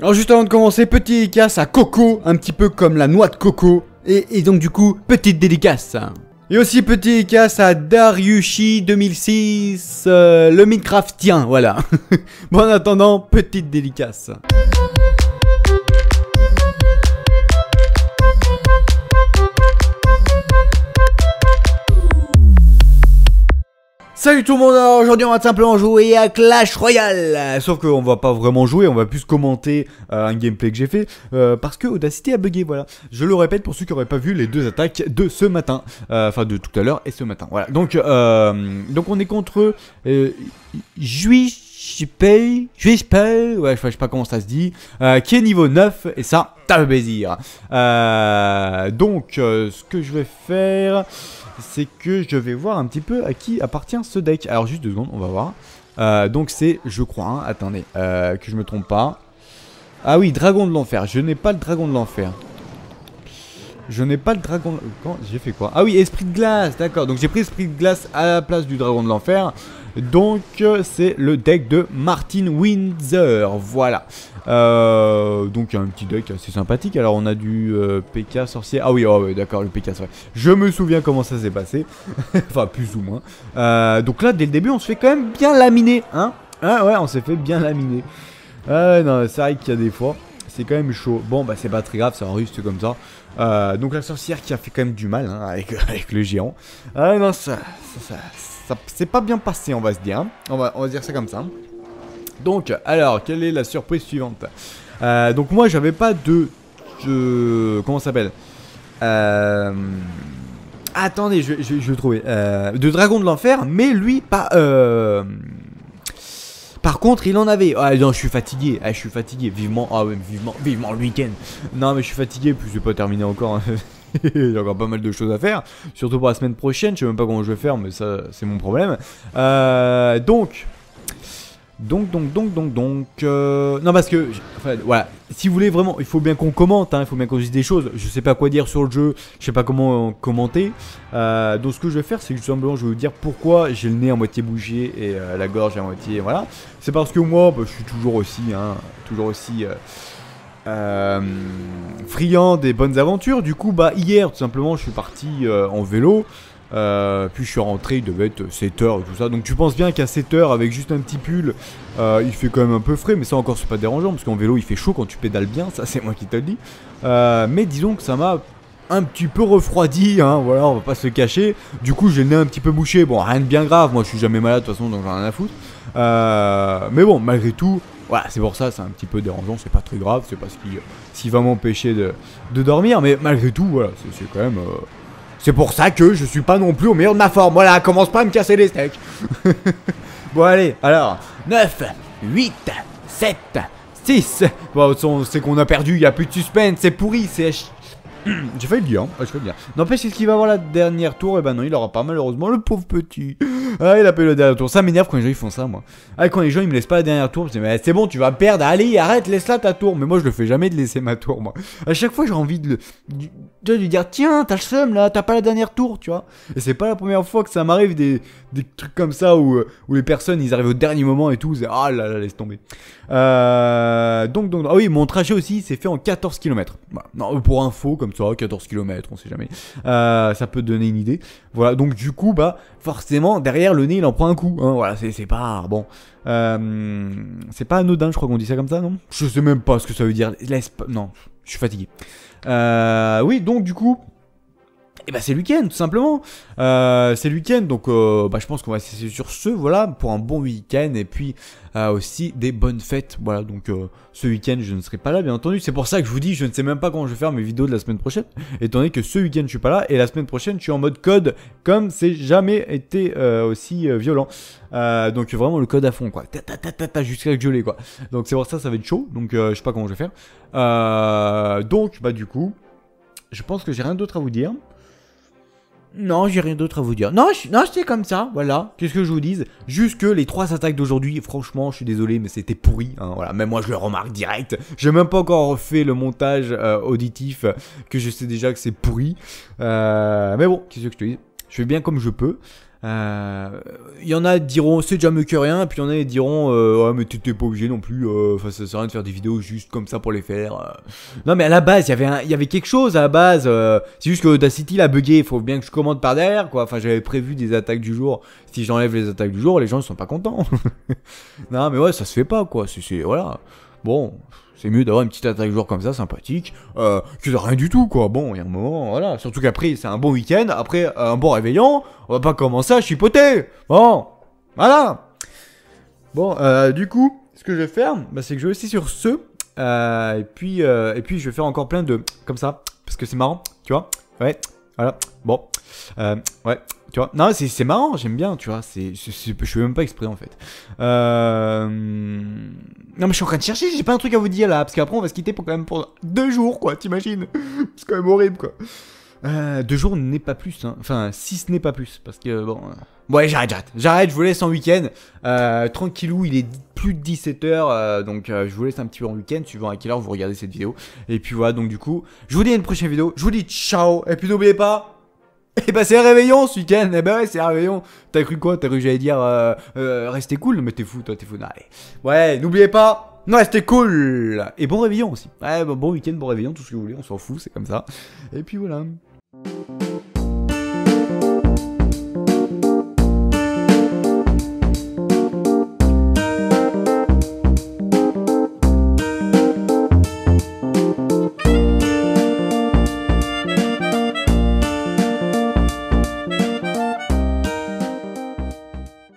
Alors juste avant de commencer, petite dédicace à Coco, un petit peu comme la noix de coco. Et, donc du coup, petite dédicace. Et aussi petite casse à Daryushi 2006, euh, le Minecraftien, voilà. bon en attendant, petite dédicace. Salut tout le monde, aujourd'hui on va simplement jouer à Clash Royale Sauf qu'on va pas vraiment jouer, on va plus commenter euh, un gameplay que j'ai fait euh, Parce que Audacity a bugué, voilà Je le répète pour ceux qui auraient pas vu les deux attaques de ce matin euh, Enfin de tout à l'heure et ce matin, voilà Donc, donc on est contre Juich... Je paye, ouais, je sais pas comment ça se dit, euh, qui est niveau 9, et ça, t'as le plaisir. Euh, donc, euh, ce que je vais faire, c'est que je vais voir un petit peu à qui appartient ce deck. Alors, juste deux secondes, on va voir. donc, c'est, je crois, hein, attendez, que je me trompe pas. Ah oui, Dragon de l'Enfer, je n'ai pas le Dragon de l'Enfer. Je n'ai pas le dragon... Quand J'ai fait quoi Ah oui, esprit de glace, d'accord. Donc j'ai pris esprit de glace à la place du dragon de l'enfer. Donc c'est le deck de Martin Windsor, voilà. Euh, donc un petit deck assez sympathique. Alors on a du euh, PK sorcier. Ah oui, oh, d'accord, le PK sorcier. Je me souviens comment ça s'est passé. enfin, plus ou moins. Euh, donc là, dès le début, on se fait quand même bien laminer. Hein ah ouais, on s'est fait bien laminer. Ah non, c'est vrai qu'il y a des fois. C'est quand même chaud. Bon, bah c'est pas très grave, ça arrive, comme ça. Euh, donc la sorcière qui a fait quand même du mal hein, avec, avec le géant. Ah non, ça, ça, ça ça s'est pas bien passé, on va se dire. Hein. On va, on va dire ça comme ça. Donc, alors, quelle est la surprise suivante euh, Donc moi, j'avais pas de... comment ça s'appelle euh, Attendez, je, je, vais trouver. Euh, de Dragon de l'Enfer, mais lui, pas... Par contre, il en avait. Ah non, je suis fatigué. Ah, je suis fatigué. Vivement. Ah ouais, vivement, vivement le week-end. Non, mais je suis fatigué. Puis c'est pas terminé encore. Hein. J'ai encore pas mal de choses à faire, surtout pour la semaine prochaine, je sais même pas comment je vais faire, mais ça c'est mon problème. Euh, donc, donc, donc, donc, donc, donc... Euh, non, parce que... voilà. Si vous voulez vraiment... Il faut bien qu'on commente, hein, il faut bien qu'on dise des choses. Je sais pas quoi dire sur le jeu, je sais pas comment commenter. Euh, donc ce que je vais faire, c'est que simplement, je vais vous dire pourquoi j'ai le nez à moitié bougé et la gorge à moitié... Voilà. C'est parce que moi, bah, je suis toujours aussi... Hein, toujours aussi... Euh, friand des bonnes aventures, du coup, bah hier, tout simplement, je suis parti euh, en vélo. Euh, puis je suis rentré, il devait être 7h tout ça. Donc tu penses bien qu'à 7h avec juste un petit pull, euh, il fait quand même un peu frais, mais ça encore c'est pas dérangeant parce qu'en vélo il fait chaud quand tu pédales bien, ça c'est moi qui te le dis. mais disons que ça m'a un petit peu refroidi, hein. voilà, on va pas se cacher. Du coup j'ai le nez un petit peu bouché, bon rien de bien grave, moi je suis jamais malade de toute façon donc j'en ai rien à foutre. mais bon, malgré tout, voilà, c'est pour ça, c'est un petit peu dérangeant, c'est pas très grave, c'est pas ce qui, va m'empêcher de, dormir, mais malgré tout, voilà, c'est quand même... Euh, c'est pour ça que je suis pas non plus au meilleur de ma forme, voilà, commence pas à me casser les steaks Bon allez, alors, 9, 8, 7, 6. Bon, c'est qu'on a perdu, il y a plus de suspense, c'est pourri, c'est j'ai failli le dire, hein. je fais bien. N'empêche, est-ce qu'il va avoir la dernière tour Et eh ben non, il aura pas malheureusement, le pauvre petit. Ah, il a pas eu la dernière tour. Ça m'énerve quand les gens ils font ça, moi. Ah, quand les gens ils me laissent pas la dernière tour, c'est bon, tu vas perdre, allez, arrête, laisse-la ta tour. Mais moi, je le fais jamais de laisser ma tour, moi. À chaque fois, j'ai envie de le de lui dire tiens t'as le seum là t'as pas la dernière tour tu vois et c'est pas la première fois que ça m'arrive des, trucs comme ça où, euh, où les personnes ils arrivent au dernier moment et tout c'est ah là là laisse tomber euh, donc donc ah oui mon trajet aussi c'est fait en 14 km bah, non pour info comme ça 14 km on sait jamais euh, ça peut donner une idée voilà donc du coup bah forcément derrière le nez il en prend un coup hein. voilà c'est pas bon euh, c'est pas anodin, je crois qu'on dit ça comme ça, non Je sais même pas ce que ça veut dire. Laisse, non, je suis fatigué. Euh, oui, donc du coup, et eh bah ben, c'est le week-end tout simplement. Euh, c'est le week-end, donc euh, bah, je pense qu'on va cesser sur ce, voilà, pour un bon week-end et puis euh, aussi des bonnes fêtes. Voilà, donc ce week-end je ne serai pas là bien entendu. C'est pour ça que je vous dis, je ne sais même pas comment je vais faire mes vidéos de la semaine prochaine, étant donné que ce week-end je suis pas là et la semaine prochaine je suis en mode code, comme c'est jamais été aussi violent. donc vraiment le code à fond quoi, jusqu'à que quoi. Donc c'est pour ça ça va être chaud, donc je sais pas comment je vais faire. donc bah du coup, je pense que j'ai rien d'autre à vous dire. Non, j'ai rien d'autre à vous dire. Non, je, non, comme ça, voilà. Qu'est-ce que je vous dis Juste que les trois attaques d'aujourd'hui, franchement, je suis désolé, mais c'était pourri. Hein, voilà, même moi, je le remarque direct. J'ai même pas encore refait le montage euh, auditif, que je sais déjà que c'est pourri. Euh, mais bon, qu'est-ce que je te dis Je fais bien comme je peux. Euh, il y en a diront c'est déjà mieux que rien, puis il y en a diront euh, ouais, mais t'es pas obligé non plus, euh, enfin ça sert à rien de faire des vidéos juste comme ça pour les faire. Euh. Non mais à la base il y avait il y avait quelque chose à la base. c'est juste que Audacity l'a bugué, faut bien que je commande par derrière quoi. Enfin j'avais prévu des attaques du jour. Si j'enlève les attaques du jour, les gens ils sont pas contents. non mais ouais ça se fait pas quoi. C'est voilà. Bon, c'est mieux d'avoir une petite attaque jour comme ça, sympathique, euh, que rien du tout, quoi. Bon, il y a un moment, voilà. Surtout qu'après, c'est un bon week-end, après euh, un bon réveillant, on va pas commencer à chipoter. Bon, voilà. Bon, euh, du coup, ce que je vais faire, bah, c'est que je vais aussi sur ce, euh, et puis, et puis je vais faire encore plein de comme ça, parce que c'est marrant, tu vois. Ouais, voilà. Bon. Euh, ouais. Tu vois. Non, c'est marrant, j'aime bien, tu vois. C'est, je suis même pas exprès en fait. Euh, non, mais je suis en train de chercher, j'ai pas un truc à vous dire là. Parce qu'après, on va se quitter pour quand même pour deux jours, quoi. T'imagines C'est quand même horrible, quoi. Euh, deux jours n'est pas plus, hein. enfin si ce n'est pas plus, parce que bon... Euh. ouais j'arrête, j'arrête, j'arrête, je vous laisse en week-end, euh, tranquillou, il est plus de 17h, euh, donc je vous laisse un petit peu en week-end, suivant à quelle heure vous regardez cette vidéo, et puis voilà, donc du coup, je vous dis à une prochaine vidéo, je vous dis ciao, et puis n'oubliez pas, et eh bah ben, c'est réveillon ce week-end, et eh bah ben ouais c'est réveillon, t'as cru quoi, t'as cru j'allais dire, restez cool, mais t'es fou toi, t'es fou, non, ouais, n'oubliez pas, non, restez cool Et bon réveillon aussi. Ouais, bon, bon week-end, bon réveillon, tout ce que vous voulez, on s'en fout, c'est comme ça. Et puis voilà.